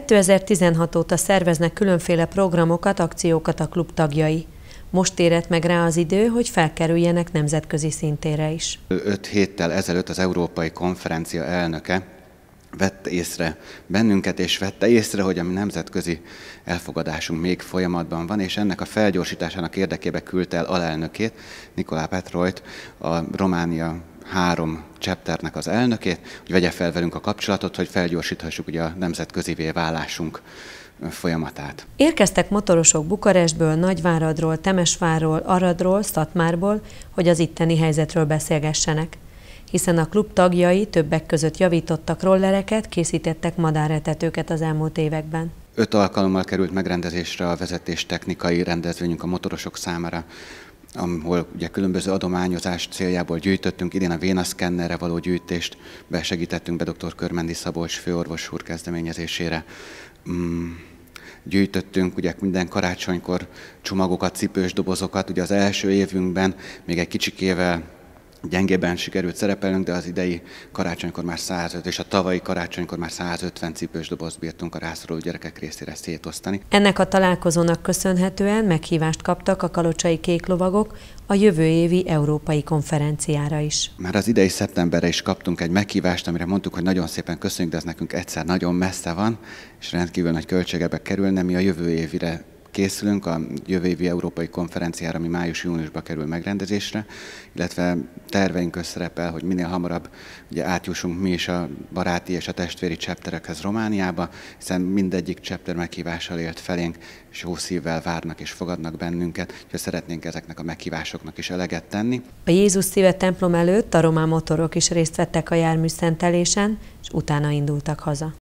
2016 óta szerveznek különféle programokat, akciókat a klub tagjai. Most érett meg rá az idő, hogy felkerüljenek nemzetközi szintére is. Öt héttel ezelőtt az Európai Konferencia elnöke vette észre bennünket, és vette észre, hogy a mi nemzetközi elfogadásunk még folyamatban van, és ennek a felgyorsításának érdekébe küldte el alelnökét, Nikolá Petrojt, a Románia három chapternek az elnökét, hogy vegye fel velünk a kapcsolatot, hogy felgyorsíthassuk ugye a nemzetközi válásunk folyamatát. Érkeztek motorosok Bukarestből, Nagyváradról, Temesvárról, Aradról, Szatmárból, hogy az itteni helyzetről beszélgessenek hiszen a klub tagjai többek között javítottak rollereket, készítettek madáretetőket az elmúlt években. Öt alkalommal került megrendezésre a vezetés technikai rendezvényünk a motorosok számára ahol ugye különböző adományozás céljából gyűjtöttünk, idén a vénaszkennerre való gyűjtést besegítettünk be dr. Körmendi Szabolcs főorvos úr kezdeményezésére. Mm gyűjtöttünk, ugye minden karácsonykor csomagokat, cipős dobozokat, ugye az első évünkben még egy kicsikével gyengében sikerült szerepelnünk, de az idei karácsonykor már 105, és a tavalyi karácsonykor már 150 cipős dobozt bírtunk a rászoruló gyerekek részére szétosztani. Ennek a találkozónak köszönhetően meghívást kaptak a kalocsai kéklovagok a jövő évi európai konferenciára is. Már az idei szeptemberre is kaptunk egy meghívást, amire mondtuk, hogy nagyon szépen köszönjük, de ez nekünk egyszer nagyon messze van, és rendkívül nagy költségebe kerülne, mi a jövő évire készülünk a jövő évi európai konferenciára, ami május-júniusba kerül megrendezésre, illetve terveink közszerepel, hogy minél hamarabb ugye átjussunk mi is a baráti és a testvéri chapterekhez Romániába, hiszen mindegyik chapter meghívással élt felénk, és jó szívvel várnak és fogadnak bennünket, hogy szeretnénk ezeknek a meghívásoknak is eleget tenni. A Jézus szíve templom előtt a román motorok is részt vettek a jármű szentelésen, és utána indultak haza.